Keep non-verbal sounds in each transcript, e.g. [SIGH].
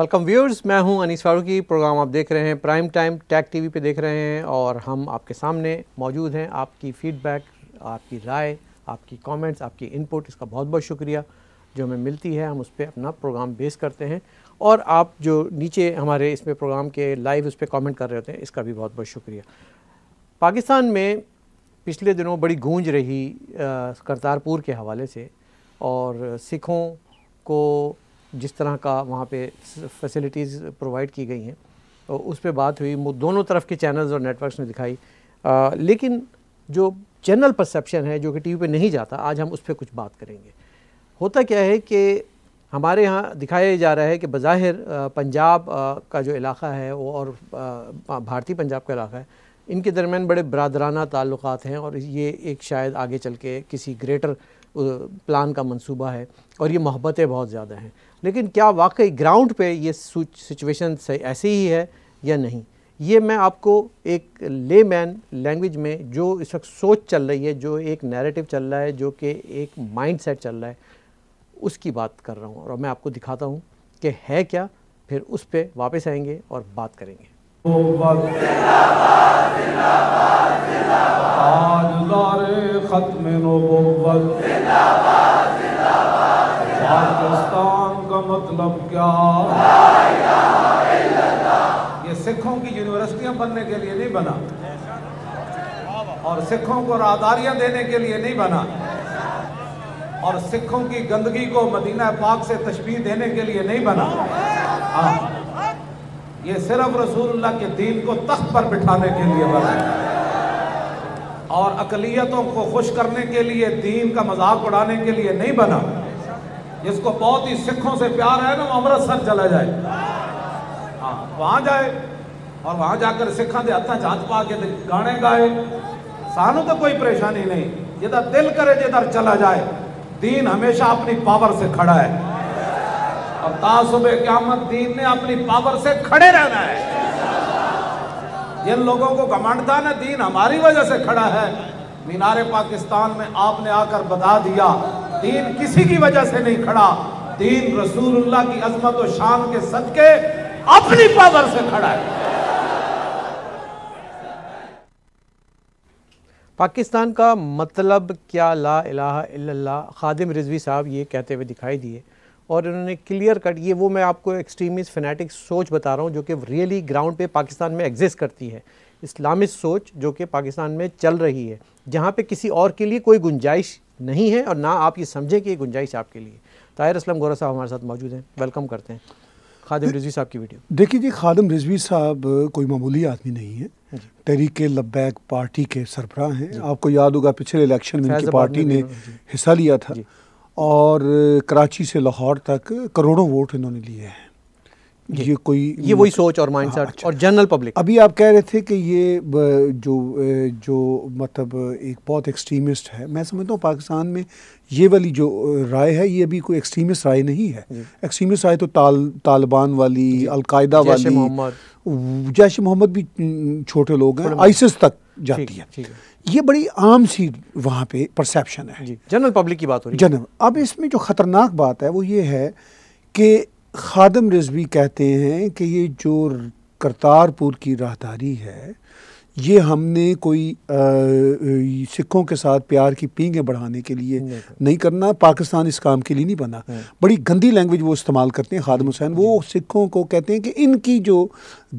Welcome viewers मैं हूं Anees Farooqui programme आप देख रहे हैं प्राइम टाइम टैग टीवी पे देख रहे हैं और हम आपके सामने मौजूद हैं आपकी फ़ीडबैक आपकी राय आपकी कमेंट्स आपकी इनपुट इसका बहुत बहुत शुक्रिया जो हमें मिलती है हम उस पर अपना प्रोग्राम बेस करते हैं और आप जो नीचे हमारे इसमें प्रोग्राम के लाइव उस पर कॉमेंट कर रहे होते हैं इसका भी बहुत बहुत शुक्रिया पाकिस्तान में पिछले दिनों बड़ी गूंज रही करतारपुर के हवाले से और सिखों को जिस तरह का वहाँ पे फैसिलिटीज़ प्रोवाइड की गई हैं और उस पर बात हुई दोनों तरफ के चैनल्स और नेटवर्क्स ने दिखाई आ, लेकिन जो चैनल परसेप्शन है जो कि टीवी पे नहीं जाता आज हम उस पर कुछ बात करेंगे होता क्या है कि हमारे यहाँ दिखाया जा रहा है कि बज़ाहिर पंजाब का जो इलाका है वो और भारतीय पंजाब का इलाका है इनके दरमियान बड़े बरदराना ताल्लुक़ हैं और ये एक शायद आगे चल के किसी ग्रेटर प्लान का मंसूबा है और ये मोहब्बतें बहुत ज़्यादा हैं लेकिन क्या वाकई ग्राउंड पे ये सिचुएशन ऐसी ही है या नहीं ये मैं आपको एक ले मैन लैंग्वेज में जो इस वक्त सोच चल रही है जो एक नैरेटिव चल रहा है जो कि एक माइंड सेट चल रहा है उसकी बात कर रहा हूँ और मैं आपको दिखाता हूँ कि है क्या फिर उस पर वापस आएंगे और बात करेंगे ताजदार खत्म पाकिस्तान का मतलब क्या ये सिखों की यूनिवर्सिटियां बनने के लिए नहीं बना और सिखों को राहदारियां देने के लिए नहीं बना और सिखों की गंदगी को मदीना पाक से तशबी देने के लिए नहीं बना हाँ ये सिर्फ रसूलुल्लाह के दीन को तख्त पर बिठाने के लिए बना और अकलीतों को खुश करने के लिए दीन का मजाक उड़ाने के लिए नहीं बना जिसको बहुत ही सिखों से प्यार है ना वो अमृतसर चला जाए हाँ वहां जाए और वहां जाकर सिखा के हथा हाथ पा के गाने गाए सानू तो कोई परेशानी नहीं जिधर दिल करे जिधर चला जाए दीन हमेशा अपनी पावर से खड़ा है अब तासुबे क्यामत दीन ने अपनी पावर से खड़े रहना है जिन लोगों को घमंडता ना दीन हमारी वजह से खड़ा है मीनारे पाकिस्तान में आपने आकर बता दिया दीन किसी की वजह से नहीं खड़ा दीन रसूलुल्लाह की अजमत और शान के सदके अपनी पावर से खड़ा है पाकिस्तान का मतलब क्या ला इलाहा इल्लल्लाह खादिम रिजवी साहब ये कहते हुए दिखाई दिए और इन्होंने क्लियर कट ये वो मैं आपको एक्सट्रीमिस्ट फनेटिक सोच बता रहा हूँ जो कि रियली ग्राउंड पे पाकिस्तान में एग्जिस्ट करती है इस्लामिक सोच जो कि पाकिस्तान में चल रही है जहाँ पे किसी और के लिए कोई गुंजाइश नहीं है और ना आप ये समझें कि गुंजाइश आपके लिए ताहिर असलम गोरा साहब हमारे साथ मौजूद हैं वेलकम करते हैं खादम रिजवी साहब की वीडियो देखिए जी खादम रिजवी साहब कोई मामूली आदमी नहीं है तहरीक लब्बैक पार्टी के सरबराह हैं आपको याद होगा पिछले इलेक्शन में इनकी पार्टी ने हिस्सा लिया था और कराची से लाहौर तक करोड़ों वोट इन्होंने लिए हैं ये, ये कोई ये वही सोच और माइंडसेट हाँ, अच्छा। और जनरल पब्लिक अभी आप कह रहे थे कि ये जो जो मतलब एक बहुत एक्सट्रीमिस्ट है मैं समझता हूँ पाकिस्तान में ये वाली जो राय है ये अभी कोई एक्सट्रीमिस्ट राय नहीं है एक्सट्रीमिस्ट राय तो ताल तालिबान वाली अलकायदा वाली जैश मोहम्मद भी छोटे लोग हैं आइसिस तक जाती है ये बड़ी आम सी वहाँ पे परसेप्शन है जनरल पब्लिक की बात हो रही है जनरल अब इसमें जो ख़तरनाक बात है वो ये है कि खादम रिजवी कहते हैं कि ये जो करतारपुर की राहदारी है ये हमने कोई सिखों के साथ प्यार की पींगे बढ़ाने के लिए नहीं, नहीं करना पाकिस्तान इस काम के लिए नहीं बना नहीं। हाँ। बड़ी गंदी लैंग्वेज वो इस्तेमाल करते हैं खादम हुसैन वो सिखों को कहते हैं कि इनकी जो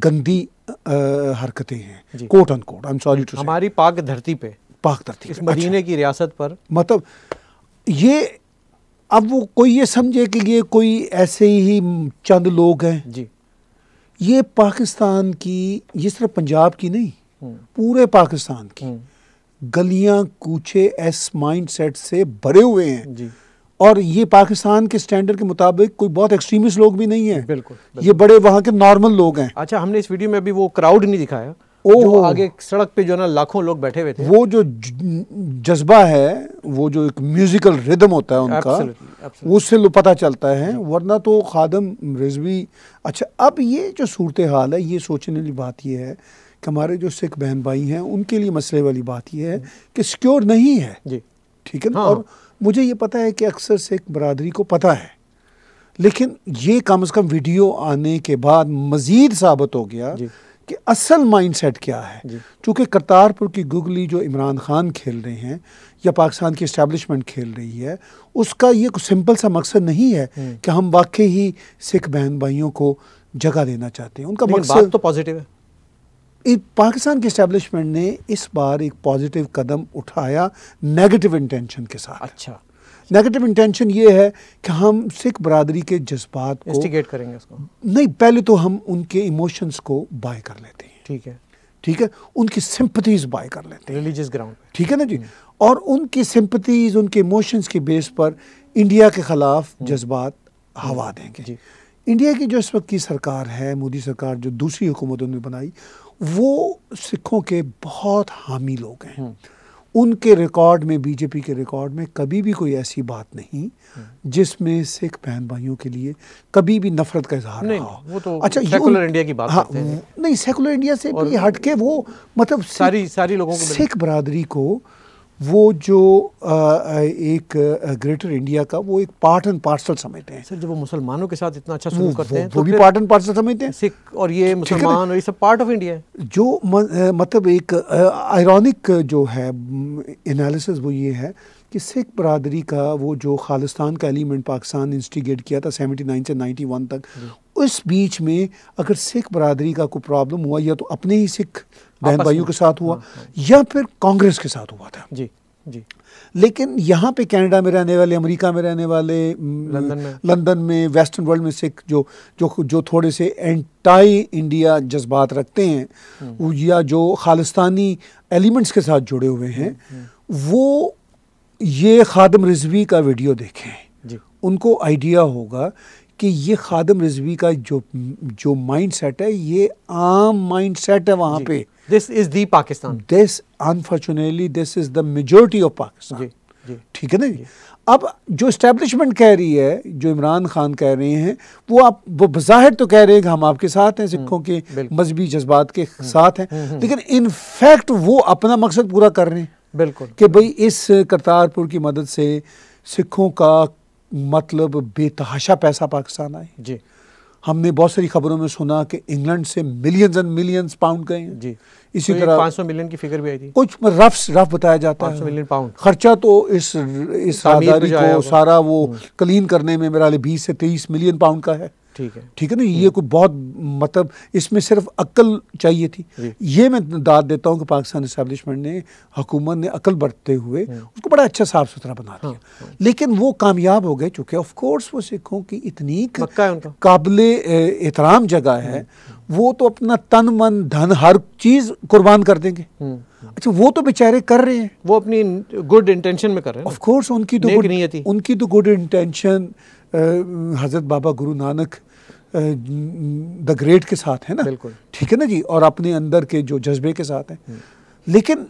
गंदी हरकतें हैं quote unquote I'm sorry to हमारी पाक धरती पे पाक धरती इस मदीने अच्छा। की रियासत पर मतलब ये अब वो कोई ये समझे कि ये कोई ऐसे ही चंद लोग हैं जी ये पाकिस्तान की ये सिर्फ पंजाब की नहीं हम्म। पूरे पाकिस्तान की हम्म। गलियां कूचे एस माइंड सेट से भरे हुए हैं जी और ये पाकिस्तान के स्टैंडर्ड के मुताबिक कोई बहुत एक्सट्रीमिस्ट लोग भी नहीं है बिल्कुल, बिल्कुल ये बड़े वहाँ के नॉर्मल लोग हैं अच्छा हमने इस वीडियो में अभी वो क्राउड नहीं दिखाया ओ जो आगे सड़क पे जो ना लाखों लोग बैठे हुए थे वो जो जज्बा है वो जो एक म्यूजिकल रिदम होता है उनका उससे पता चलता है वरना तो खादम रिजवी अच्छा अब ये जो सूरत हाल है ये सोचने वाली बात यह है कि हमारे जो सिख बहन भाई हैं उनके लिए मसले वाली बात यह है हम्म। कि सिक्योर नहीं है ठीक है ना हाँ। और मुझे ये पता है कि अक्सर सिख बरदरी को पता है लेकिन ये कम अज़ कम वीडियो आने के बाद मज़ीद साबित हो गया कि असल माइंड सेट क्या है चूँकि करतारपुर की गुगली जो इमरान खान खेल रहे हैं या पाकिस्तान की इस्टेबलिशमेंट खेल रही है उसका ये सिंपल सा मकसद नहीं है हम्म। कि हम वाकई ही सिख बहन भाइयों को जगह देना चाहते हैं उनका मकसद तो पॉजिटिव है पाकिस्तान के इस्टेब्लिशमेंट ने इस बार एक पॉजिटिव कदम उठाया नेगेटिव इंटेंशन के साथ अच्छा नेगेटिव इंटेंशन ये है कि हम सिख बरदरी के जज्बात इंस्टिगेट करेंगे उसको नहीं पहले तो हम उनके इमोशंस को बाय कर लेते हैं ठीक है ठीक है उनकी सिंपथीज बाय कर लेते हैं रिलीजियस ग्राउंड ठीक है ना जी हम्म। और उनकी सिंपथीज उनके इमोशंस के बेस पर इंडिया के ख़िलाफ़ हम्म। जज्बात हम्म। हवा देंगे इंडिया की जो इस वक्त की सरकार है मोदी सरकार जो दूसरी हुकूमतों ने बनाई वो सिखों के बहुत हामी लोग हैं हम्म। उनके रिकॉर्ड में बीजेपी के रिकॉर्ड में कभी भी कोई ऐसी बात नहीं हम्म। जिसमें सिख बहन भाइयों के लिए कभी भी नफरत का इजहार नहीं हो वो तो अच्छा सेकुलर इंडिया की बात हाँ, करते हैं नहीं सेकुलर इंडिया से भी हटके वो मतलब सारी सारी लोगों को सिख बरादरी को वो जो एक ग्रेटर इंडिया का वो एक पार्ट एंड पार्सल समझते हैं सर जब वो मुसलमानों के साथ इतना अच्छा सलूक करते हैं तो वो भी पार्ट एंड पार्सल समझते हैं सिख और ये मुसलमान और ये सब पार्ट ऑफ इंडिया है जो मतलब एक आयरॉनिक जो है एनालिसिस वो ये है कि सिख बरदरी का वो जो खालिस्तान का एलिमेंट पाकिस्तान इंस्टिगेट किया था सेवेंटी नाइन से नाइन्टी वन तक उस बीच में अगर सिख बरदरी का कोई प्रॉब्लम हुआ या तो अपने ही सिख बहन भाइयों के साथ हुआ हाँ, हाँ। या फिर कांग्रेस के साथ हुआ था जी जी लेकिन यहाँ पे कनाडा में रहने वाले अमेरिका में रहने वाले लंदन में लंदन में वेस्टर्न वर्ल्ड में सिख जो जो जो थोड़े से एंटाई इंडिया जज्बात रखते हैं हम्म। या जो खालिस्तानी एलिमेंट्स के साथ जुड़े हुए हैं हम्म, हम्म। वो ये खादम रिजवी का वीडियो देखें जी उनको आइडिया होगा कि ये खादम रिजवी का जो जो माइंड सेट है ये आम माइंड सेट है वहाँ पे this is the Pakistan this unfortunately this is the majority of Pakistan ठीक है ना जी अब जो इस्टेब्लिशमेंट कह रही है जो इमरान खान कह रहे हैं वो आप वो बज़ाहिर तो कह रहे हैं कि हम आपके साथ हैं हम्म, सिखों के मजहबी जज्बात के हम्म, साथ हैं हम्म, लेकिन इन फैक्ट वो अपना मकसद पूरा कर रहे हैं बिल्कुल कि भाई इस करतारपुर की मदद से सिखों का मतलब बेतहाशा पैसा पाकिस्तान आए जी हमने बहुत सारी खबरों में सुना कि इंग्लैंड से मिलियंस एंड मिलियंस पाउंड गए जी इसी तो तरह पाँच सौ मिलियन की फिगर भी आई थी कुछ रफ रफ बताया जाता है मिलियन पाउंड खर्चा तो इस इस को सारा वो क्लीन हम्म। करने में मेरा बीस से तेईस मिलियन पाउंड का है ठीक है ठीक है ना ये कोई बहुत मतलब इसमें सिर्फ अक्ल चाहिए थी ये मैं दाद देता हूँ कि पाकिस्तान इस्टेब्लिशमेंट ने हुकूमत ने अक्ल बरतते हुए हम्म। उसको बड़ा अच्छा साफ सुथरा बना दिया हाँ, हाँ, लेकिन वो कामयाब हो गए चूँकि ऑफकोर्स वो सिखों की इतनी काबिल एहतराम जगह है हम्म। वो तो अपना तन मन धन हर चीज़ कुर्बान कर देंगे हम्म। अच्छा वो तो बेचारे कर रहे हैं वो अपनी गुड इंटेंशन में कर रहे हैं ऑफ कोर्स उनकी तो गुड नहीं उनकी तो गुड इंटेंशन हज़रत बाबा गुरु नानक द ग्रेट के साथ है ना ठीक है ना जी और अपने अंदर के जो जज्बे के साथ हैं हम्म। लेकिन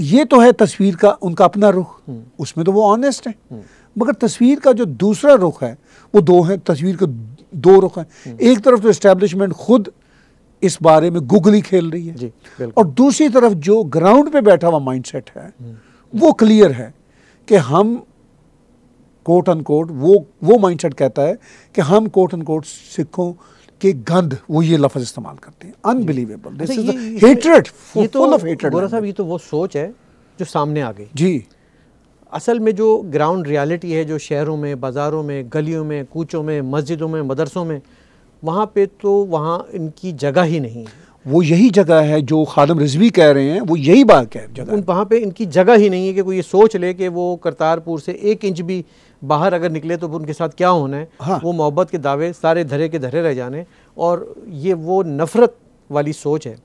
ये तो है तस्वीर का उनका अपना रुख हम्म। उसमें तो वो ऑनेस्ट है हम्म। मगर तस्वीर का जो दूसरा रुख है वो दो है तस्वीर का दो रुख है एक तरफ तो इस्टेब्लिशमेंट खुद इस बारे में गुगली खेल रही है जी, और दूसरी तरफ जो ग्राउंड पे बैठा हुआ माइंडसेट है वो क्लियर है कि हम कोट अन कोट वो वो माइंडसेट कहता है कि हम कोट अन कोट सिखों के गंध वो ये लफ्ज इस्तेमाल करते हैं unbelievable this is hatred full of hatred गोरा साहब ये तो वो सोच है जो सामने आ गई जी असल में जो ग्राउंड रियलिटी है जो शहरों में बाज़ारों में गलियों में कूचों में मस्जिदों में मदरसों में वहाँ पे तो वहाँ इनकी जगह ही नहीं है वो यही जगह है जो खालम रिजवी कह रहे हैं वो यही बात कह जगह उन वहाँ पे इनकी जगह ही नहीं है कि कोई ये सोच ले कि वो करतारपुर से एक इंच भी बाहर अगर निकले तो उनके साथ क्या होना है हाँ। वो मोहब्बत के दावे सारे धरे के धरे रह जाने और ये वो नफ़रत वाली सोच है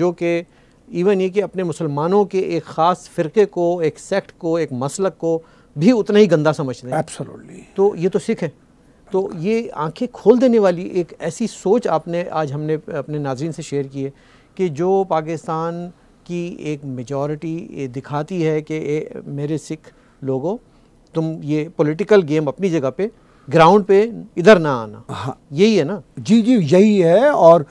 जो कि इवन ये कि अपने मुसलमानों के एक ख़ास फ़िरके को एक सेक्ट को एक मसलक को भी उतना ही गंदा समझते हैं तो ये तो सिख है तो ये आंखें खोल देने वाली एक ऐसी सोच आपने आज हमने अपने नाजरन से शेयर की है कि जो पाकिस्तान की एक मेजॉरिटी दिखाती है कि मेरे सिख लोगों तुम ये पॉलिटिकल गेम अपनी जगह पे ग्राउंड पे इधर ना आना हाँ यही है ना जी जी यही है और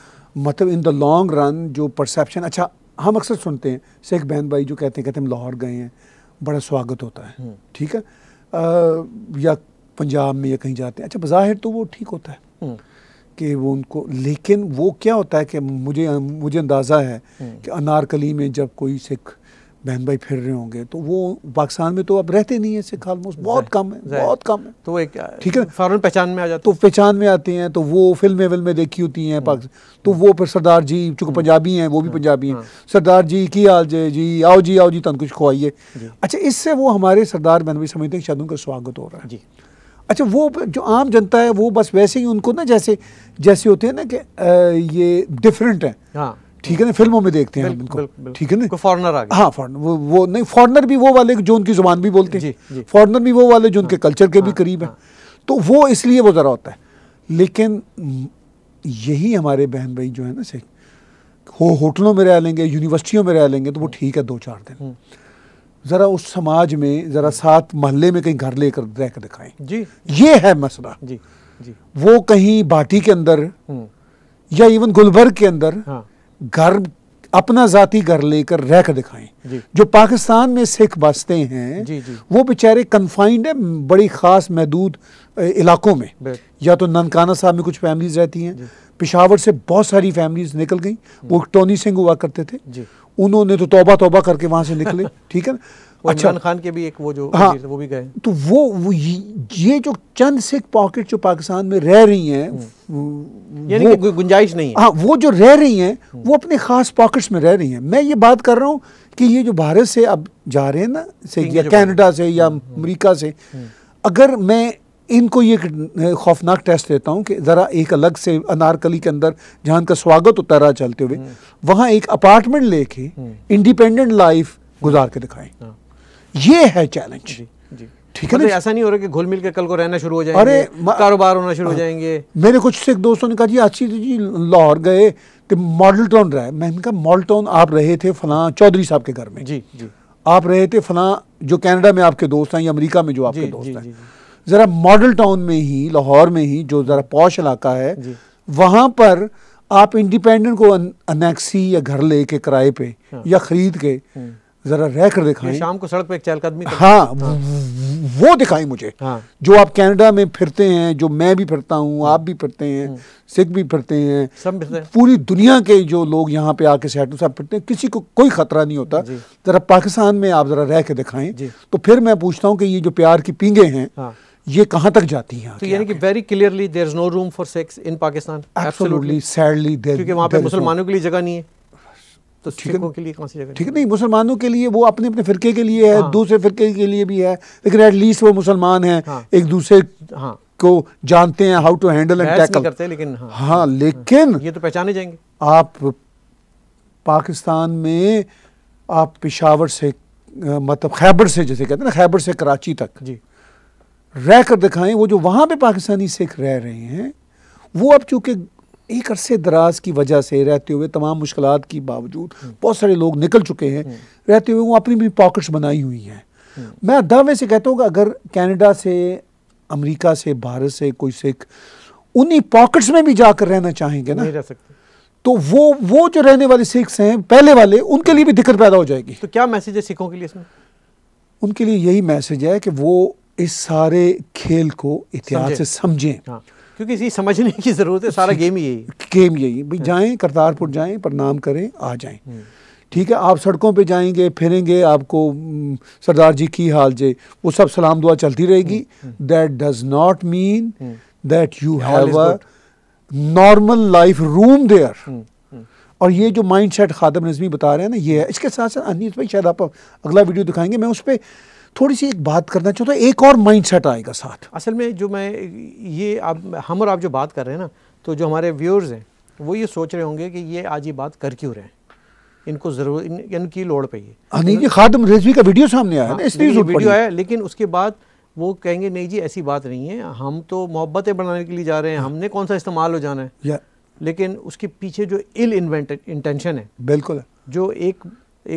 मतलब इन द लॉन्ग रन जो परसेप्शन अच्छा हम अक्सर सुनते हैं शेख बहन भाई जो कहते हैं कहते हैं हम लाहौर गए हैं बड़ा स्वागत होता है हम्म। ठीक है आ, या पंजाब में या कहीं जाते हैं अच्छा बज़ाहिर तो वो ठीक होता है हम्म। कि वो उनको लेकिन वो क्या होता है कि मुझे मुझे अंदाज़ा है हम्म। कि अनारकली में जब कोई सिख बहन भाई फिर रहे होंगे तो वो पाकिस्तान में तो अब रहते नहीं है सिख आलमोस्ट बहुत कम है बहुत कम है तो एक ठीक है फ़ौरन पहचान में आ जाते तो पहचान में आते हैं तो वो फिल्में विल्में देखी होती हैं हम्म। पाकिस्तान तो वो फिर सरदार जी चूँकि हम्म। पंजाबी हैं वो भी हम्म। पंजाबी हैं हाँ। सरदार जी की हाल जय जी आओ जी आओ जी तन कुछ खुआइए अच्छा इससे वो हमारे सरदार बहन भाई समझते हैं शायद उनका स्वागत हो रहा है जी अच्छा वो जो आम जनता है वो बस वैसे ही उनको ना जैसे जैसे होते हैं ना कि ये डिफरेंट है हाँ ठीक है ना फिल्मों में देखते हैं इनको ठीक है ना फॉरनर आ गया हाँ फॉरनर वो, वो नहीं फॉरनर भी वो वाले जो उनकी जुबान भी बोलते हैं फॉरनर भी वो वाले जो उनके कल्चर हाँ, के भी हाँ, करीब है हाँ। तो वो इसलिए वो ज़रा होता है लेकिन यही हमारे बहन भाई जो है ना सिख हो होटलों में रह लेंगे यूनिवर्सिटियों में रह लेंगे तो वो ठीक है दो चार दिन ज़रा उस समाज में ज़रा साथ मोहल्ले में कहीं घर लेकर रह कर दिखाएं जी ये है मसला जी जी वो कहीं बाटी के अंदर या इवन गुलबर्ग के अंदर हाँ। घर अपना जाती घर लेकर रह कर दिखाएं जो पाकिस्तान में सिख बसते हैं जी जी। वो बेचारे कन्फाइंड है बड़ी ख़ास महदूद इलाकों में या तो ननकाना साहब में कुछ फैमिलीज रहती हैं पिशावर से बहुत सारी फैमिलीज निकल गई वो टोनी सिंह हुआ करते थे उन्होंने तो तोबा तोबा करके वहां से निकले [LAUGHS] ठीक है ना अच्छा खान के भी एक वो जो हाँ वो भी गए तो वो, वो ये जो चंद सिख पॉकेट जो पाकिस्तान में रह रही हैं हम्म। यानी कि गुंजाइश नहीं है हाँ वो जो रह रही हैं वो अपने ख़ास पॉकेट्स में रह रही हैं मैं ये बात कर रहा हूँ कि ये जो भारत से अब जा रहे हैं ना से या कैनेडा से या हम्म, हम्म। अमरीका से हम्म। अगर मैं इनको ये खौफनाक टेस्ट देता हूँ कि ज़रा एक अलग से अनारकली के अंदर जहाँ का स्वागत होता रहा चलते हुए वहाँ एक अपार्टमेंट लेके इंडिपेंडेंट लाइफ गुजार के दिखाएं हाँ। ये है चैलेंज जी, जी। ठीक है मतलब ऐसा नहीं हो रहा कि घुल मिल के कल को रहना शुरू हो जाए अरे कारोबार होना शुरू हो जाएंगे मेरे कुछ से एक दोस्तों ने कहा जी अच्छी जी लाहौर गए तो मॉडल टाउन रहा है मैंने कहा मॉडल टाउन आप रहे थे फला चौधरी साहब के घर में जी जी आप रहे थे फला जो कनाडा में आपके दोस्त हैं या अमेरिका में जो आपके दोस्त हैं ज़रा मॉडल टाउन में ही लाहौर में ही जो ज़रा पौश इलाका है वहाँ पर आप इंडिपेंडेंट को अनैक्सी या घर लेके किराए पे हाँ। या ख़रीद के हम्म। જરા રહેકર દેખાયે શામ કો સડક પર એક ચાલકદમી હા વો દિખાયે મુજે હા જો આપ કેનેડા મે ફરતે હે જો મે ભી ફરતા હું આપ ભી ફરતે હે સિક ભી ફરતે હે સમ પૂરી દુનિયા કે જો લોગ યહા પે આ કે સેટલ સાબ પડતે કિસી કો કોઈ ખતરા નહી હોતા જરા પાકિસ્તાન મે આપ જરા રહેકર દેખાયે તો ફિર મે પૂછતા હું કે યે જો પ્યાર કે પીંગે હે હા યે કહા તક જાતી હે તો એટલે કે very clearly there is no room for sex in Pakistan absolutely sadly કે કે વહા પે મુસ્લમાનો કે લિયે જગ્યા નહી હે तो ठीक है के लिए कौन सी जगह ठीक नहीं मुसलमानों के लिए वो अपने अपने फिरके के लिए है हाँ। दूसरे फिरके के लिए भी है लेकिन एटलीस्ट वो मुसलमान हैं हाँ। एक दूसरे हाँ। को जानते हैं how to handle and tackle करते हैं लेकिन हाँ।, हाँ, हाँ लेकिन ये तो पहचाने जाएंगे आप पाकिस्तान में आप पिशावर से मतलब खैबर से जैसे कहते हैं ना खैबर से कराची तक जी रह कर दिखाएं वो जो वहाँ पे पाकिस्तानी सिख रह रहे हैं वो अब चूंकि एक अरसे दराज की वजह से रहते हुए तमाम मुश्किल के बावजूद हम्म। बहुत सारे लोग निकल चुके हैं हम्म। रहते हुए वो अपनी भी पॉकेट्स बनाई हुई हैं हम्म। मैं दावे से कहता हूँ कि अगर कैनेडा से अमेरिका से भारत से कोई सिख उन्हीं पॉकेट्स में भी जाकर रहना चाहेंगे ना रह सकते तो वो वो जो रहने वाले सिख्स हैं पहले वाले उनके लिए भी दिक्कत पैदा हो जाएगी तो क्या मैसेज है सिखों के लिए इसमें उनके लिए यही मैसेज है कि वो इस सारे खेल को इतिहास से समझें हाँ। क्योंकि इसी समझने की ज़रूरत है सारा गेम यही गेम यही भाई हाँ। जाएँ करतारपुर जाएँ प्रणाम करें आ जाएँ हम्म। ठीक है आप सड़कों पे जाएंगे फिरेंगे आपको हम्म, सरदार जी की हाल जे वो सब सलाम दुआ चलती रहेगी that does not mean that you have a normal life room there और ये जो माइंड सेट खादम नजमी बता रहे हैं ना ये है इसके साथ साथ अनिल भाई शायद आप अगला वीडियो दिखाएंगे मैं उस पर थोड़ी सी एक बात करना चाहता तो हूँ एक और माइंडसेट आएगा साथ असल में जो मैं ये आप हम और आप जो बात कर रहे हैं ना तो जो हमारे व्यूअर्स हैं वो ये सोच रहे होंगे कि ये आज ये बात कर क्यों रहे हैं इनको जरूर इन, इनकी लोड़ पे ये हाँ, खादम रिजवी का वीडियो सामने आया ना हाँ, इसलिए वीडियो आया लेकिन उसके बाद वो कहेंगे नहीं जी ऐसी बात नहीं है हम तो मोहब्बतें बनाने के लिए जा रहे हैं हमने कौन सा इस्तेमाल हो जाना है लेकिन उसके पीछे जो इल इन्वेंटेड इंटेंशन है बिल्कुल जो एक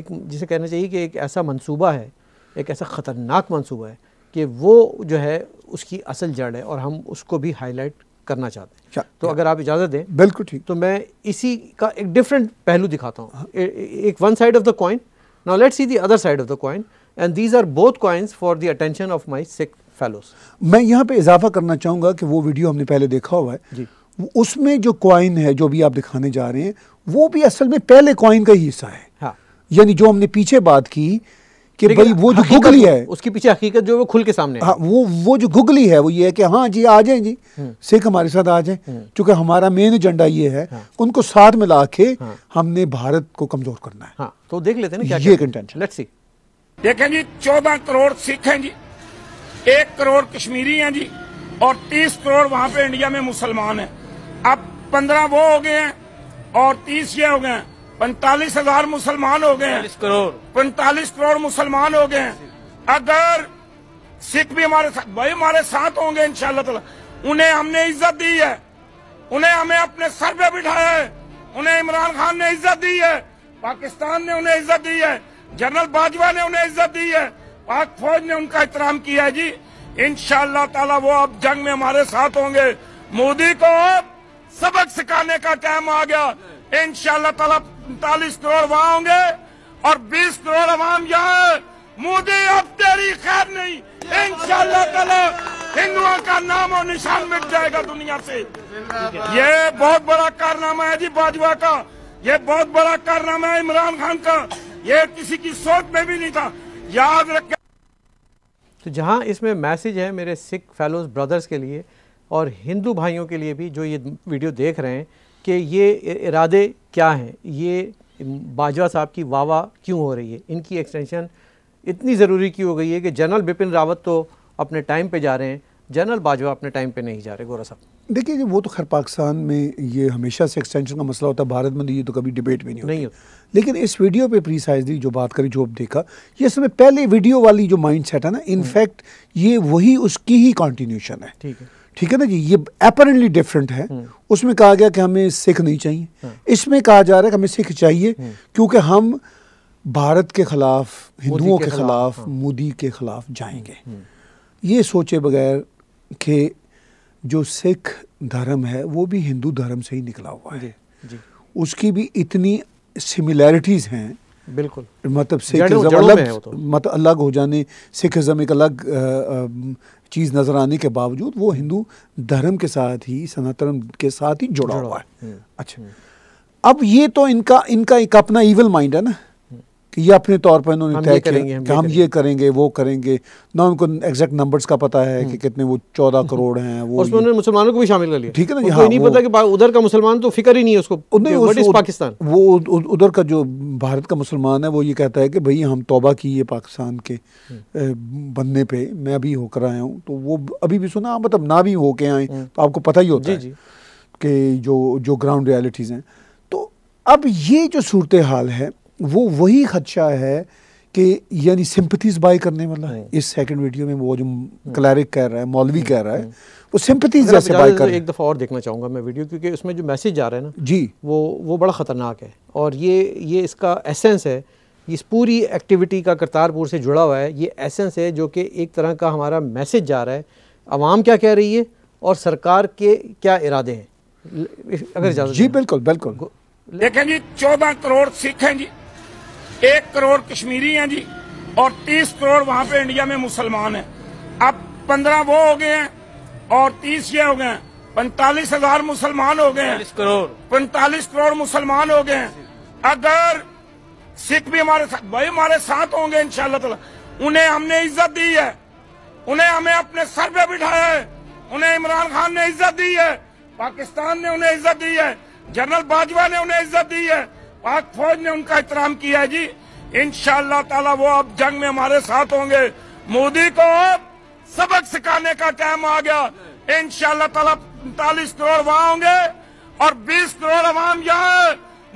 एक जिसे कहना चाहिए कि एक ऐसा मंसूबा है एक ऐसा ख़तरनाक मनसूबा है कि वो जो है उसकी असल जड़ है और हम उसको भी हाईलाइट करना चाहते हैं अच्छा, तो अगर आप इजाज़त दें बिल्कुल ठीक तो मैं इसी का एक डिफरेंट पहलू दिखाता हूँ हाँ। एक one side of the coin now let see the other side of the coin and these are both coins for the attention of my Sikh fellows मैं यहाँ पे इजाफा करना चाहूँगा कि वो वीडियो हमने पहले देखा हुआ है जी उसमें जो कॉइन है जो भी आप दिखाने जा रहे हैं वो भी असल में पहले कॉइन का ही हिस्सा है हाँ। यानी जो हमने पीछे बात की कि भाई वो जो हाँ, गुगली है उसके पीछे हकीकत जो वो खुल के सामने हाँ वो वो जो गुगली है वो ये है कि हाँ जी आ जाए जी हम्म। सिख हमारे साथ आ जाए क्योंकि हम्म। हमारा मेन एजेंडा ये है हाँ। उनको साथ में ला के हाँ। हमने भारत को कमजोर करना है तो देख लेते हैं ये कंटेंशन लेट सी देखें जी चौदह करोड़ सिख हैं जी एक करोड़ कश्मीरी हैं जी और तीस करोड़ वहां पे इंडिया में मुसलमान हैं अब पंद्रह वो हो गए हैं और तीस ये हो गए हैं पैंतालीस हजार मुसलमान हो गए हैं करोड़ पैंतालीस करोड़ मुसलमान हो गए हैं अगर सिख भी हमारे साथ भाई हमारे साथ होंगे इनशाला ताला उन्हें हमने इज्जत दी है उन्हें हमें अपने सर पे बिठाया है उन्हें इमरान खान ने इज्जत दी है पाकिस्तान ने उन्हें इज्जत दी है जनरल बाजवा ने उन्हें इज्जत दी है पाक फौज ने उनका एहतराम किया है जी इन तला वो अब जंग में हमारे साथ होंगे मोदी को अब सबक सिखाने का टाइम आ गया इन तला उनतालीस करोड़ वहां होंगे और 20 करोड़ अवाम यहाँ मोदी अब तेरी खैर नहीं इन तला हिंदुओं का नाम और निशान मिट जाएगा दुनिया से ये बहुत बड़ा कारनामा है जी बाजवा का ये बहुत बड़ा कारनामा है इमरान खान का ये किसी की सोच में भी नहीं था याद रखें तो जहाँ इसमें मैसेज है मेरे सिख फेलोज ब्रदर्स के लिए और हिंदू भाइयों के लिए भी जो ये वीडियो देख रहे हैं कि ये इरादे क्या हैं ये बाजवा साहब की वाह क्यों हो रही है इनकी एक्सटेंशन इतनी ज़रूरी क्यों हो गई है कि जनरल बिपिन रावत तो अपने टाइम पे जा रहे हैं जनरल बाजवा अपने टाइम पे नहीं जा रहे गोरा साहब देखिए वो तो खैर पाकिस्तान में ये हमेशा से एक्सटेंशन का मसला होता है भारत में तो ये तो कभी डिबेट में नहीं होती नहीं होता लेकिन इस वीडियो पे प्रीसाइजली जो बात करी जो आप देखा ये समय पहले वीडियो वाली जो माइंड सेट है ना इनफैक्ट हम्म। ये वही उसकी ही कॉन्टीन्यूशन है ठीक है ठीक है ना जी ये अपरेंटली डिफरेंट है हम्म। उसमें कहा गया कि हमें सिख नहीं चाहिए हम्म। इसमें कहा जा रहा है कि हमें सिख चाहिए हम्म। क्योंकि हम भारत के खिलाफ हिंदुओं के, खिलाफ मोदी के खिलाफ जाएंगे ये सोचे बगैर कि जो सिख धर्म है वो भी हिंदू धर्म से ही निकला हुआ है उसकी भी इतनी सिमिलैरिटीज़ हैं बिल्कुल मतलब सिख अलग तो। मतलब अलग हो जाने सिखम एक अलग चीज़ नज़र आने के बावजूद वो हिंदू धर्म के साथ ही सनातन के साथ ही जुड़ा हुआ है अच्छा हम्म। अब ये तो इनका इनका एक अपना इवल माइंड है ना कि ये अपने तौर पर इन्होंने तय किया कि हम, ये करेंगे वो करेंगे ना उनको एग्जैक्ट नंबर्स का पता है कि हम्म। कितने वो चौदह हम्म। करोड़ हैं वो उन्होंने मुसलमानों को भी शामिल कर लिया ठीक है ना यहाँ नहीं पता कि उधर का मुसलमान तो फिक्र ही नहीं है उसको पाकिस्तान वो उधर का जो भारत का मुसलमान है वो ये कहता है कि भाई हम तोबा की है पाकिस्तान के हम्म। बनने पर मैं अभी होकर आया हूँ तो वो अभी भी सुना मतलब ना भी होके आए तो आपको पता ही होता है कि जो जो ग्राउंड रियलिटीज़ हैं तो अब ये जो सूरत हाल है वो वही खदशा है कि यानी सिंपथीज बाय करने वाला हम्म। इस सेकंड वीडियो में वो जो क्लैरिक कह रहा है मौलवी हम्म। कह रहा है वो सिंपथीज जैसे बाय कर एक दफ़ा और देखना चाहूँगा मैं वीडियो क्योंकि उसमें जो मैसेज आ रहा है ना जी वो वो बड़ा ख़तरनाक है और ये ये इसका एसेंस है इस पूरी एक्टिविटी का करतारपुर से जुड़ा हुआ है ये एसेंस है जो कि एक तरह का हमारा मैसेज जा रहा है आवाम क्या कह रही है और सरकार के क्या इरादे हैं अगर जी बिल्कुल बिल्कुल देखें जी चौदह करोड़ सिख हैं जी एक करोड़ कश्मीरी हैं जी और तीस करोड़ वहां पे इंडिया में मुसलमान हैं अब पंद्रह वो हो गए हैं और तीस ये हो गए हैं पैंतालीस हजार मुसलमान हो गए हैं करोड़ पैंतालीस करोड़ मुसलमान हो गए हैं अगर सिख भी हमारे साथ भाई हमारे साथ होंगे इन उन्हें हमने इज्जत दी है उन्हें हमें अपने सर पे बिठाया है उन्हें इमरान खान ने इज्जत दी है पाकिस्तान ने उन्हें इज्जत दी है जनरल बाजवा ने उन्हें इज्जत दी है पाक फौज ने उनका एहतराम किया जी इन ताला वो अब जंग में हमारे साथ होंगे मोदी को अब सबक सिखाने का टाइम आ गया इन ताला उनतालीस करोड़ वहां होंगे और बीस करोड़ अवाम यहाँ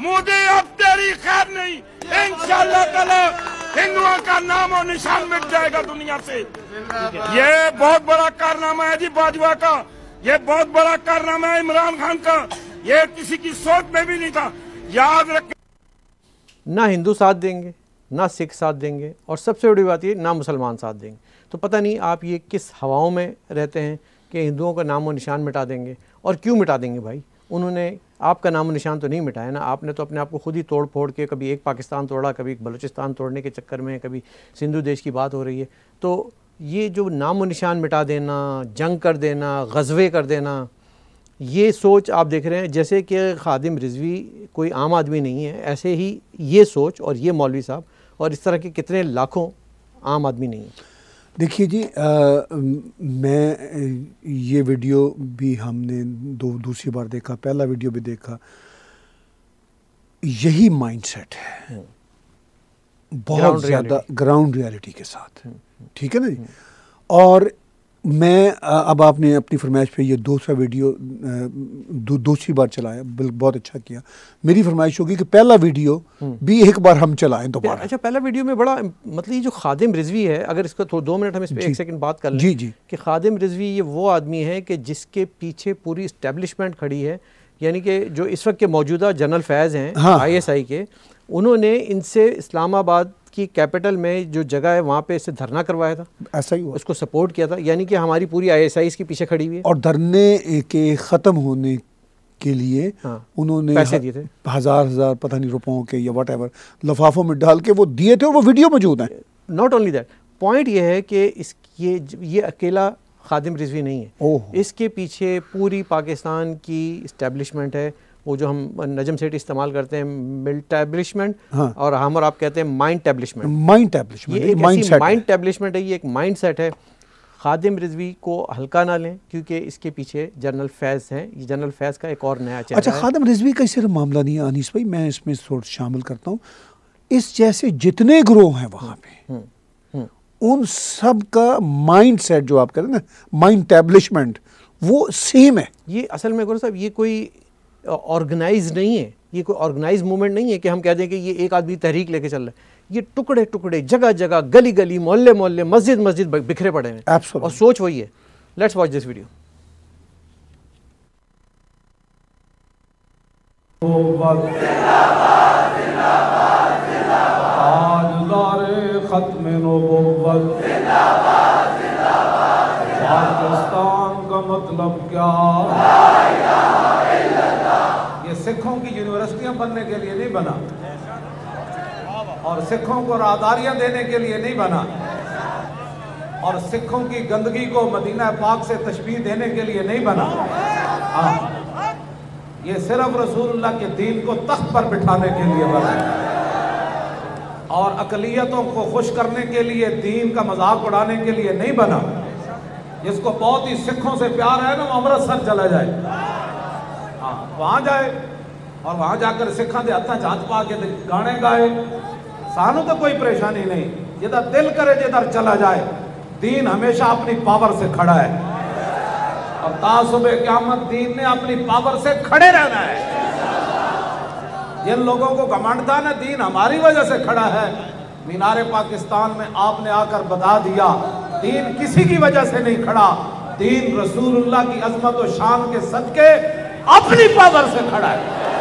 मोदी अब तेरी खैर नहीं इन ताला हिंदुओं का नाम और निशान मिट जाएगा दुनिया से ये बहुत बड़ा कारनामा है जी बाजवा का ये बहुत बड़ा कारनामा है इमरान खान का ये किसी की सोच में भी नहीं था याद रखें ना हिंदू साथ देंगे ना सिख साथ देंगे और सबसे बड़ी बात ये ना मुसलमान साथ देंगे तो पता नहीं आप ये किस हवाओं में रहते हैं कि हिंदुओं का नाम व निशान मिटा देंगे और क्यों मिटा देंगे भाई उन्होंने आपका नाम निशान तो नहीं मिटाया ना आपने तो अपने आप को खुद ही तोड़ फोड़ के कभी एक पाकिस्तान तोड़ा कभी एक बलूचिस्तान तोड़ने के चक्कर में कभी सिंधु देश की बात हो रही है तो ये जो नाम निशान मिटा देना जंग कर देना गजवे कर देना ये सोच आप देख रहे हैं जैसे कि खादिम रिजवी कोई आम आदमी नहीं है ऐसे ही ये सोच और ये मौलवी साहब और इस तरह के कितने लाखों आम आदमी नहीं है देखिए जी आ, मैं ये वीडियो भी हमने दो दूसरी बार देखा पहला वीडियो भी देखा यही माइंडसेट है हम्म। बहुत ज़्यादा ग्राउंड रियलिटी के साथ हम्म, हम्म। ठीक है ना जी और मैं अब आपने अपनी फरमाइश पे ये दूसरा वीडियो दूसरी बार चलाया बहुत अच्छा किया मेरी फरमाइश होगी कि पहला वीडियो हम्म। भी एक बार हम चलाएं दोबारा अच्छा पहला वीडियो में बड़ा मतलब ये जो खादिम रिजवी है अगर इसको तो दो मिनट हम इस पर एक सेकंड बात कर लें जी जी कि खादिम रिजवी ये वो आदमी है कि जिसके पीछे पूरी इस्टेब्लिशमेंट खड़ी है यानी कि जो इस वक्त के मौजूदा जनरल फैज़ हैं आई एस आई के उन्होंने इनसे इस्लामाबाद की कैपिटल में जो जगह है वहाँ पे इसे धरना करवाया था ऐसा ही हुआ उसको सपोर्ट किया था यानी कि हमारी पूरी आई एस आई इसके पीछे खड़ी हुई है और धरने के ख़त्म होने के लिए हाँ, उन्होंने पैसे दिए थे हज़ार हज़ार पता नहीं रुपयों के या वट लफाफों में डाल के वो दिए थे और वो वीडियो मौजूद हैं नॉट ओनली दैट पॉइंट ये है कि इस ये ये अकेला खादिम रिजवी नहीं है इसके पीछे पूरी पाकिस्तान की इस्टेब्लिशमेंट है वो जो हम नजम सेठ इस्तेमाल करते हैं मिल टैब्लिशमेंट हाँ। और हम और आप कहते हैं माइंड टैब्लिशमेंट माइंड टैब्लिशमेंट ये माइंड टैब्लिशमेंट है ये एक माइंड सेट है खादिम रिजवी को हल्का ना लें क्योंकि इसके पीछे जनरल फैज़ हैं ये जनरल फैज़ का एक और नया चैनल अच्छा खादिम रिजवी का सिर्फ मामला नहीं है अनिस भाई मैं इसमें थोड़ा शामिल करता हूँ इस जैसे जितने ग्रोह हैं वहाँ पे हम्म, हम्म, हम्म। उन सब का माइंड सेट जो आप कह रहे हैं ना माइंड टैब्लिशमेंट वो सेम है ये असल में गुरु साहब ये कोई ऑर्गेनाइज नहीं है ये कोई ऑर्गेनाइज मूवमेंट नहीं है कि हम कह दें कि ये एक आदमी तहरीक लेके चल रहा है ये टुकड़े टुकड़े जगह जगह गली गली मोहल्ले मोहल्ले मस्जिद मस्जिद बिखरे पड़े हैं और सोच वही है let's watch this video Pakistan का मतलब क्या बस्तियों बनने के लिए नहीं बना और सिखों को राहदारियां देने के लिए नहीं बना और सिखों की गंदगी को मदीना पाक से तस्वीर देने के लिए नहीं बना हाँ। ये सिर्फ रसूलुल्लाह के दीन को तख्त पर बिठाने के लिए बना और अकलीतों को खुश करने के लिए दीन का मजाक उड़ाने के लिए नहीं बना जिसको बहुत ही सिखों से प्यार है ना वो अमृतसर चला जाए हाँ वहां जाए और वहां जाकर सिखा के हाथों च पा के गाने गाए सानू तो कोई परेशानी नहीं जिधर दिल करे जिधर चला जाए दीन हमेशा अपनी पावर से खड़ा है और तासुबह क्यामत दीन ने अपनी पावर से खड़े रहना है जिन लोगों को था ना दीन हमारी वजह से खड़ा है मीनारे पाकिस्तान में आपने आकर बता दिया दीन किसी की वजह से नहीं खड़ा दीन रसूलुल्लाह की अजमत और शान के सदके अपनी पावर से खड़ा है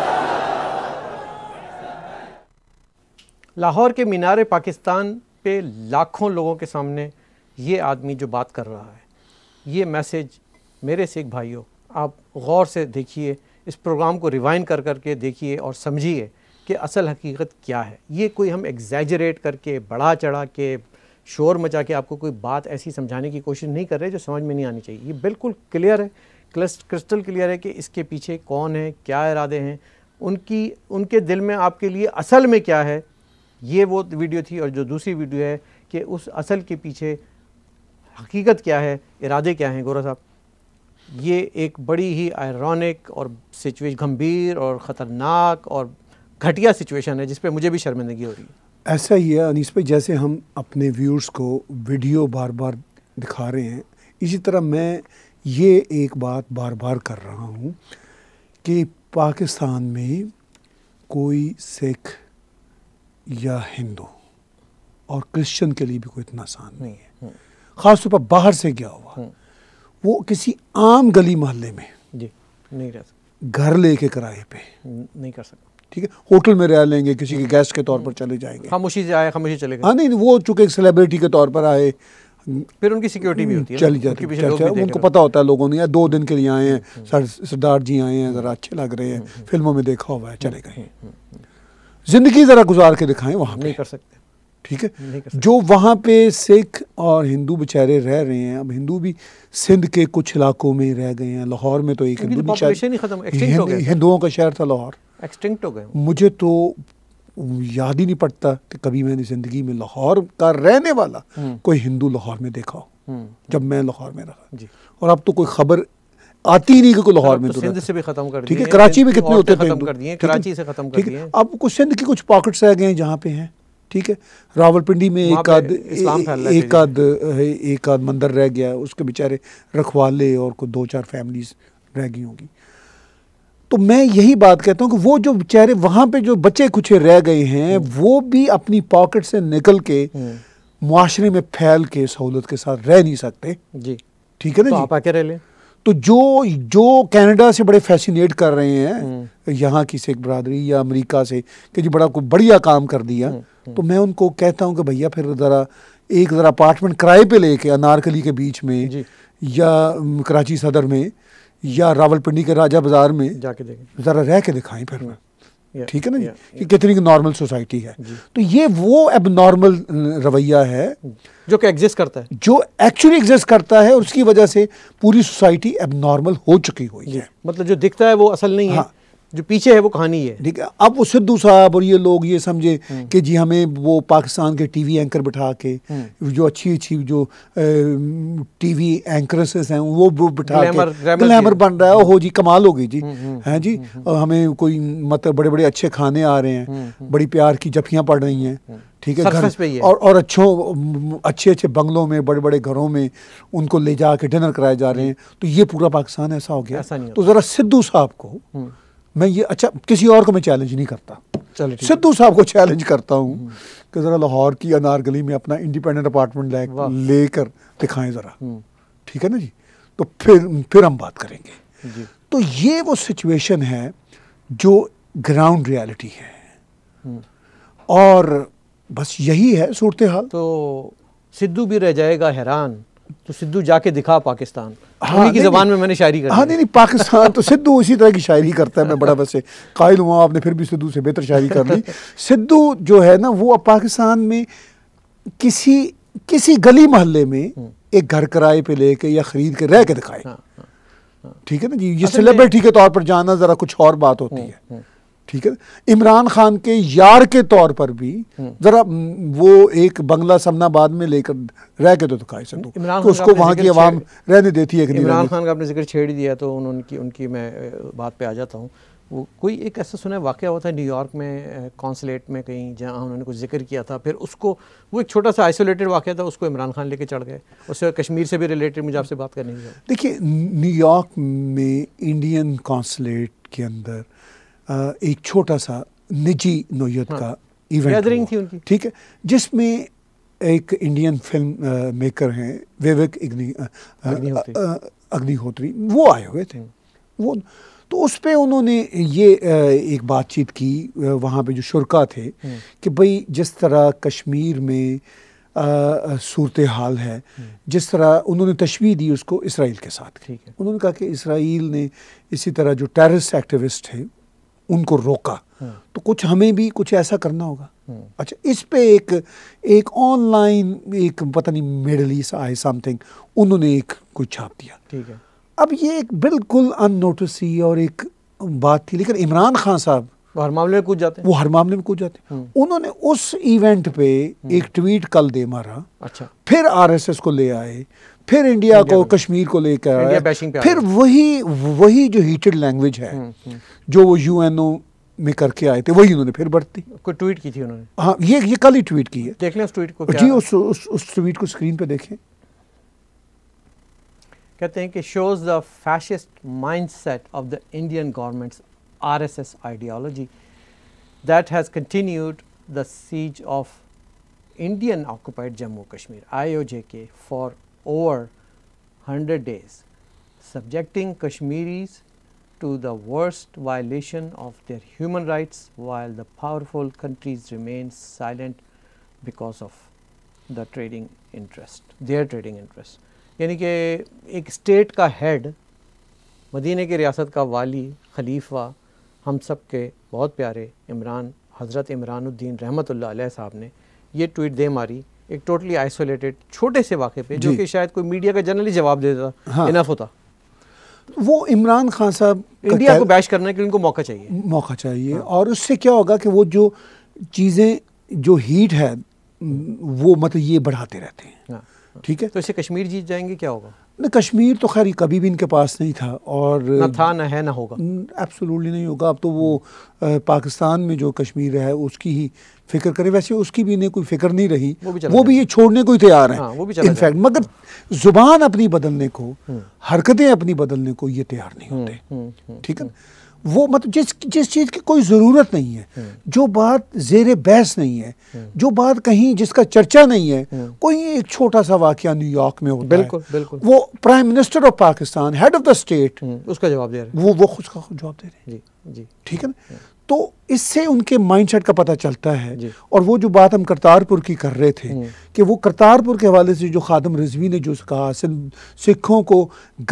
लाहौर के मीनार पाकिस्तान पे लाखों लोगों के सामने ये आदमी जो बात कर रहा है ये मैसेज मेरे सिख भाइयों आप गौर से देखिए इस प्रोग्राम को रिवाइन कर करके देखिए और समझिए कि असल हकीकत क्या है ये कोई हम एग्जैजरेट करके बढ़ा चढ़ा के शोर मचा के आपको कोई बात ऐसी समझाने की कोशिश नहीं कर रहे जो समझ में नहीं आनी चाहिए ये बिल्कुल क्लियर है क्लस्ट क्रिस्टल क्लियर है कि इसके पीछे कौन है क्या इरादे हैं उनकी उनके दिल में आपके लिए असल में क्या है ये वो वीडियो थी और जो दूसरी वीडियो है कि उस असल के पीछे हकीकत क्या है इरादे क्या हैं गोरा साहब ये एक बड़ी ही आयरॉनिक और सिचुएशन गंभीर और ख़तरनाक और घटिया सिचुएशन है जिस पर मुझे भी शर्मिंदगी हो रही है ऐसा ही है अनिस भाई जैसे हम अपने व्यूअर्स को वीडियो बार बार दिखा रहे हैं इसी तरह मैं ये एक बात बार बार कर रहा हूँ कि पाकिस्तान में कोई सिख या हिंदू और क्रिश्चियन के लिए भी कोई इतना आसान हम्म, नहीं है हम्म। ख़ासतौर पर बाहर से गया हुआ हम्म। वो किसी आम गली मोहल्ले में जी नहीं रह सकता घर लेके किराए पे नहीं कर सकता ठीक है होटल में रह लेंगे किसी के गेस्ट के तौर पर चले जाएंगे खामोशी से आए खामोशी चले गए हाँ नहीं वो चूंकि एक सेलिब्रिटी के तौर पर आए फिर उनकी सिक्योरिटी भी होती है चली जाती है अच्छा, उनको पता होता है लोगों ने यार दो दिन के लिए आए हैं सरदार जी आए हैं ज़रा अच्छे लग रहे हैं फिल्मों में देखा हुआ है चले गए ज़िंदगी ज़रा गुजार के दिखाएं वहां नहीं कर सकते ठीक है जो वहां पे सिख और हिंदू बेचारे रह रहे हैं अब हिंदू भी सिंध के कुछ इलाकों में रह गए हैं लाहौर में तो एक हिंदू हिंदुओं का शहर था लाहौर एक्सटिंक्ट हो गए मुझे तो याद ही नहीं पड़ता कि कभी मैंने ज़िंदगी में लाहौर का रहने वाला हम्म। कोई हिंदू लाहौर में देखा हो हम्म। जब मैं लाहौर में रहा और अब तो कोई ख़बर आती नहीं क्योंकि लाहौर तो में तो सिंध से भी खत्म कर ठीक है कराची में कितने होते खत्म कर दिए कराची से खत्म कर दिए अब कुछ सिंध के कुछ पॉकेट्स रह गए हैं जहाँ पे हैं ठीक है रावलपिंडी में एक आध एक आध एक आध मंदिर रह गया उसके बेचारे रखवाले और कुछ दो चार फैमिलीज रह गई होंगी तो मैं यही बात कहता हूँ कि वो जो बेचारे वहाँ पे जो बचे कुछे रह गए हैं हम्म। वो भी अपनी पॉकेट से निकल के हम्म। मुआरे में फैल के सहूलत के साथ रह नहीं सकते जी ठीक है ना तो जी आप आके रह लें तो जो जो कनाडा से बड़े फैसिनेट कर रहे हैं यहाँ की सिख बरदरी या अमेरिका से कि जी बड़ा कोई बढ़िया काम कर दिया हम्म, हम्म। तो मैं उनको कहता हूँ कि भैया फिर ज़रा एक ज़रा अपार्टमेंट किराए पे लेके अनारकली के बीच में या कराची सदर में या रावलपिंडी के राजा बाज़ार में जाके देखें ज़रा रह के दिखाएं फिर मैं हम्म। ठीक है ना जी कि कितनी नॉर्मल सोसाइटी है तो ये वो अब नॉर्मल रवैया है जो कि एग्जिस्ट करता है जो एक्चुअली एग्जिस्ट करता है और उसकी वजह से पूरी सोसाइटी अब नॉर्मल हो चुकी हुई है मतलब जो दिखता है वो असल नहीं है हाँ, जो पीछे है वो कहानी है ठीक है अब वो सिद्धू साहब और ये लोग ये समझे कि जी हमें वो पाकिस्तान के टीवी एंकर बैठा के हम्म। जो अच्छी अच्छी जो टीवी एंकरेसेस हैं वो बैठा के ग्लैमर बन रहा है हो जी कमाल हो गई जी हम्म, हम्म, हैं जी और हमें कोई मतलब बड़े बड़े अच्छे खाने आ रहे हैं बड़ी प्यार की जफियाँ पड़ रही हैं ठीक है घर पे और और अच्छों अच्छे अच्छे बंगलों में बड़े बड़े घरों में उनको ले जा के डिनर कराए जा रहे हैं तो ये पूरा पाकिस्तान ऐसा हो गया तो ज़रा सिद्धू साहब को मैं ये अच्छा किसी और को मैं चैलेंज नहीं करता सिद्धू साहब को चैलेंज करता हूँ कि ज़रा लाहौर की अनारगली में अपना इंडिपेंडेंट अपार्टमेंट ले कर दिखाएं ज़रा हम्म। ठीक है ना जी तो फिर फिर हम बात करेंगे तो ये वो सिचुएशन है जो ग्राउंड रियलिटी है हम्म। और बस यही है सूरत हाल तो सिद्धू भी रह जाएगा हैरान तो सिद्धू जाके दिखा पाकिस्तान हाँ की जबान में मैंने शायरी हाँ नहीं नहीं पाकिस्तान तो सिद्धू उसी तरह की शायरी करता है मैं बड़ा वैसे कायल हुआ आपने फिर भी सिद्धू से बेहतर शायरी कर ली [LAUGHS] सिद्धू जो है ना वो अब पाकिस्तान में किसी किसी गली मोहल्ले में हम्म। एक घर किराए पे लेके या खरीद के रह के दिखाए हाँ, हाँ, हाँ। ठीक है ना जी ये सेलिब्रिटी के तौर पर जाना ज़रा कुछ और बात होती हम्म, है हम्म। ठीक है इमरान खान के यार के तौर पर भी हम्म। ज़रा वो एक बंगला समनाबाद में लेकर रह के तो दिखाई सकते तो उसको वहाँ की आवाम रहने देती है इमरान खान का आपने जिक्र छेड़ दिया तो उनकी उनकी मैं बात पे आ जाता हूँ वो कोई एक ऐसा सुना वाक़ हुआ था न्यूयॉर्क में कौंसलेट में कहीं जहाँ उन्होंने कुछ जिक्र किया था फिर उसको वो एक छोटा सा आइसोलेटेड वाक़ था उसको इमरान खान लेके चढ़ गए उससे कश्मीर से भी रिलेटेड मुझे आपसे बात करनी है देखिए न्यूयॉर्क में इंडियन कौंसलेट के अंदर एक छोटा सा निजी नोयत हाँ। का इवेंट थी उनकी ठीक है जिसमें एक इंडियन फिल्म आ, मेकर हैं विवेक अग्नि अग्निहोत्री वो आए हुए थे वो तो उस पर उन्होंने ये एक बातचीत की वहाँ पे जो शुरा थे हम्म। कि भाई जिस तरह कश्मीर में सूरत हाल है हम्म। जिस तरह उन्होंने तशवीह दी उसको इसराइल के साथ ठीक है उन्होंने कहा कि इसराइल ने इसी तरह जो टेररिस्ट एक्टिविस्ट हैं उनको रोका हम्म। तो कुछ हमें भी कुछ ऐसा करना होगा हम्म। अच्छा इस पे एक एक ऑनलाइन एक पता नहीं मिडल ईस्ट समथिंग उन्होंने एक कुछ छाप दिया ठीक है अब ये एक बिल्कुल अननोटिसी और एक बात थी लेकिन इमरान खान साहब वो हर मामले में कूद जाते हैं वो हर मामले में कूद जाते हैं हम्म। उन्होंने उस इवेंट पे एक ट्वीट कल दे मारा अच्छा फिर आरएसएस को ले आए फिर इंडिया, को कश्मीर को लेकर फिर वही वही जो हीटेड लैंग्वेज है हम्म, हम्म। जो वो यूएनओ में करके आए थे वही उन्होंने फिर बढ़ती कोई ट्वीट की थी उन्होंने हाँ ये ये कल ही ट्वीट की है देख लें उस ट्वीट को क्या जी उस उस, उस ट्वीट को स्क्रीन पे देखें कहते हैं कि shows the fascist mindset of the Indian governments RSS ideology that has continued the siege of Indian occupied Jammu Kashmir IOJK for over 100 days, subjecting Kashmiris to the worst violation of their human rights while the powerful countries remain silent because of the trading interest, their trading interest. यानी कि एक state का head मदीने की रियासत का वाली खलीफा हम सब के बहुत प्यारे इमरान हज़रत इमरानुद्दीन रहमत साहब ने ये ट्वीट दे मारी एक टोटली आइसोलेटेड छोटे से वाक़े पे जो कि शायद कोई मीडिया का जनरली जवाब देता हाँ। इनफ होता वो इमरान खान साहब इंडिया को बैश करने के लिए उनको मौका चाहिए मौका चाहिए हाँ। और उससे क्या होगा कि वो जो चीज़ें जो हीट है वो मतलब ये बढ़ाते रहते हैं हाँ। ठीक हाँ, है तो इसे कश्मीर जीत जाएंगे क्या होगा न कश्मीर तो खैर कभी भी इनके पास नहीं था और ना था ना है ना होगा एब्सोल्युटली नहीं होगा अब तो वो पाकिस्तान में जो कश्मीर है उसकी ही फिक्र करें वैसे उसकी भी इन्हें कोई फिक्र नहीं रही वो भी, वो भी ये छोड़ने को ही तैयार है इनफैक्ट हाँ, मगर जुबान अपनी बदलने को हम्म। हरकतें अपनी बदलने को ये तैयार नहीं हम्म, होते हम्म, ठीक है वो मतलब जिस जिस चीज़ की कोई ज़रूरत नहीं है हम्म। जो बात जेर बहस नहीं है हम्म। जो बात कहीं जिसका चर्चा नहीं है हम्म। कोई एक छोटा सा वाक्य न्यूयॉर्क में होता बिल्कुल, है बिल्कुल वो prime minister of Pakistan head of the state उसका जवाब दे रहे हैं वो वो खुद का जवाब दे रहे हैं जी जी ठीक है ना तो इससे उनके माइंड का पता चलता है और वो जो बात हम करतारपुर की कर रहे थे कि वो करतारपुर के हवाले से जो खादम रिजवी ने जो कहा सिखों को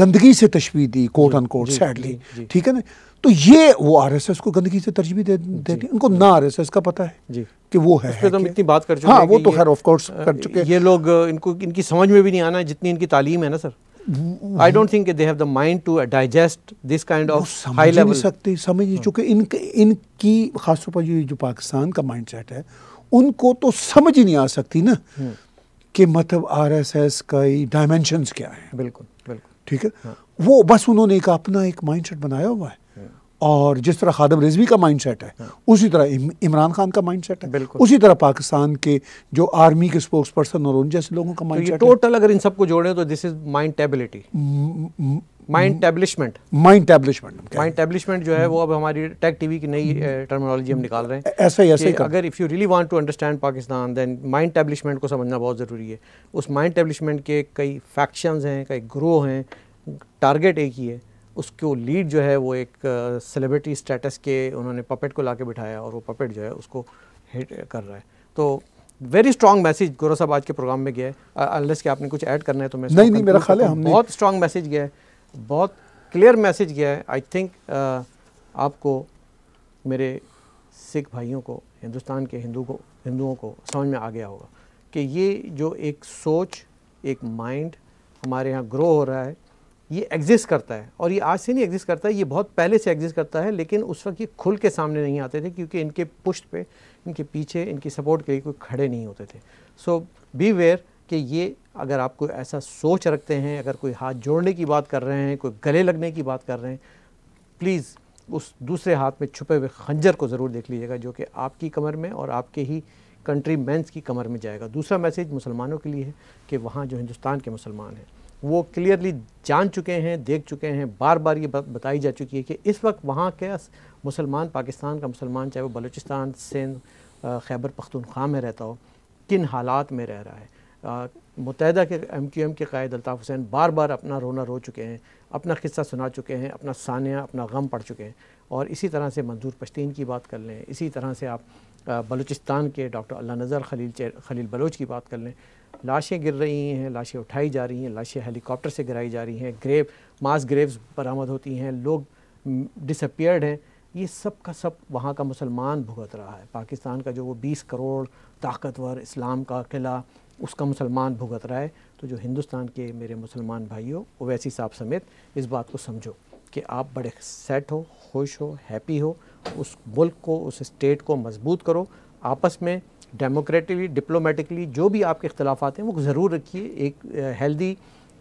गंदगी से तशवी दी कोट अन कोट सैडली ठीक है ना तो ये वो आरएसएस को गंदगी से तरजीह दे देती उनको ना आरएसएस का पता है जी कि वो है, है तो हम इतनी बात कर चुके हाँ वो तो खैर ऑफ कोर्स कर चुके ये लोग इनको इनकी समझ में भी नहीं आना है जितनी इनकी तालीम है ना sir I don't think they have the mind to digest this kind of high level सकते समझ नहीं हाँ। चुके इन इनकी खासतौर पर जो पाकिस्तान का माइंडसेट है उनको तो समझ ही नहीं आ सकती ना हम्म। कि मतलब आरएसएस का ही डायमेंशन क्या है बिल्कुल बिल्कुल ठीक है हाँ। वो बस उन्होंने एक अपना एक माइंडसेट बनाया हुआ है और जिस तरह खादम रिजवी का माइंड सेट है हाँ। उसी तरह इमरान खान का माइंड सेट है उसी तरह पाकिस्तान के जो आर्मी के स्पोक्स पर्सन और उन जैसे लोगों का माइंड सेट टोटल अगर इन सबको जोड़े तो this is mind stability mind establishment mind establishment mind establishment जो है वो अब हमारी टेक टीवी की नई टर्मिनोलॉजी हम निकाल रहे हैं ऐसे ही ऐसे ही अगर if you really want to understand Pakistan then mind establishment को समझना बहुत ज़रूरी है उस माइंड टैब्लिशमेंट के कई फैक्शंस हैं कई ग्रो हैं टारगेट एक ही है उसको लीड जो है वो एक सेलिब्रिटी स्टेटस के उन्होंने पपेट को ला के बिठाया और वो पपेट जो है उसको हिट कर रहा है तो वेरी स्ट्रॉन्ग मैसेज गोरा साहब आज के प्रोग्राम में गया है अनलेस आपने कुछ ऐड करना है तो मैं नहीं नहीं मेरा ख्याल है हमने बहुत स्ट्रॉन्ग मैसेज गया है बहुत क्लियर मैसेज गया है आई थिंक आपको मेरे सिख भाइयों को हिंदुस्तान के हिंदू को हिंदुओं को समझ में आ गया होगा कि ये जो एक सोच एक माइंड हमारे यहाँ ग्रो हो रहा है ये एग्जिस्ट करता है और ये आज से नहीं एग्जिस्ट करता है ये बहुत पहले से एग्जिस्ट करता है लेकिन उस वक्त ये खुल के सामने नहीं आते थे क्योंकि इनके पुष्ट पे इनके पीछे इनकी सपोर्ट के लिए कोई खड़े नहीं होते थे सो बी वेयर कि ये अगर आप कोई ऐसा सोच रखते हैं अगर कोई हाथ जोड़ने की बात कर रहे हैं कोई गले लगने की बात कर रहे हैं प्लीज़ उस दूसरे हाथ में छुपे हुए खंजर को ज़रूर देख लीजिएगा जो कि आपकी कमर में और आपके ही कंट्री मैंस की कमर में जाएगा दूसरा मैसेज मुसलमानों के लिए है कि वहाँ जो हिंदुस्तान के मुसलमान हैं वो क्लियरली जान चुके हैं देख चुके हैं बार बार ये बताई जा चुकी है कि इस वक्त वहाँ के मुसलमान पाकिस्तान का मुसलमान चाहे वो बलूचिस्तान सिंध खैबर पख्तूनख्वा में रहता हो किन हालात में रह रहा है मुतहदा के एम क्यू एम के कायद अल्ताफ़ हुसैन बार बार अपना रोना रो चुके हैं अपना किस्सा सुना चुके हैं अपना सानिया अपना गम पढ़ चुके हैं और इसी तरह से मंजूर पश्तीन की बात कर लें इसी तरह से आप बलूचिस्तान के डॉक्टर अला नज़र खलील खलील बलोच की बात कर लें लाशें गिर रही हैं लाशें उठाई जा रही हैं लाशें हेलीकॉप्टर से गिराई जा रही हैं ग्रेव मास ग्रेव्स बरामद होती हैं लोग डिसपियर्ड हैं ये सब का सब वहाँ का मुसलमान भुगत रहा है पाकिस्तान का जो वो बीस करोड़ ताकतवर इस्लाम का किला उसका मुसलमान भुगत रहा है तो जो हिंदुस्तान के मेरे मुसलमान भाइयों ओवैसी साहब समेत इस बात को समझो कि आप बड़े सेट हो खुश हो हैप्पी हो उस मुल्क को उस स्टेट को मजबूत करो आपस में डेमोक्रेटिकली डिप्लोमेटिकली जो भी आपके इख्तलाफ हैं वो ज़रूर रखिए एक हेल्दी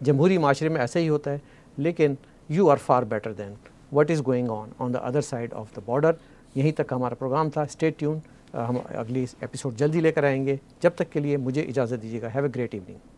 जमहूरी माशरे में ऐसा ही होता है लेकिन you are far better than what is going on on the other side of the border यहीं तक हमारा प्रोग्राम था स्टे ट्यून हम अगली एपिसोड जल्दी लेकर आएंगे जब तक के लिए मुझे इजाज़त दीजिएगा हैव अ ग्रेट इवनिंग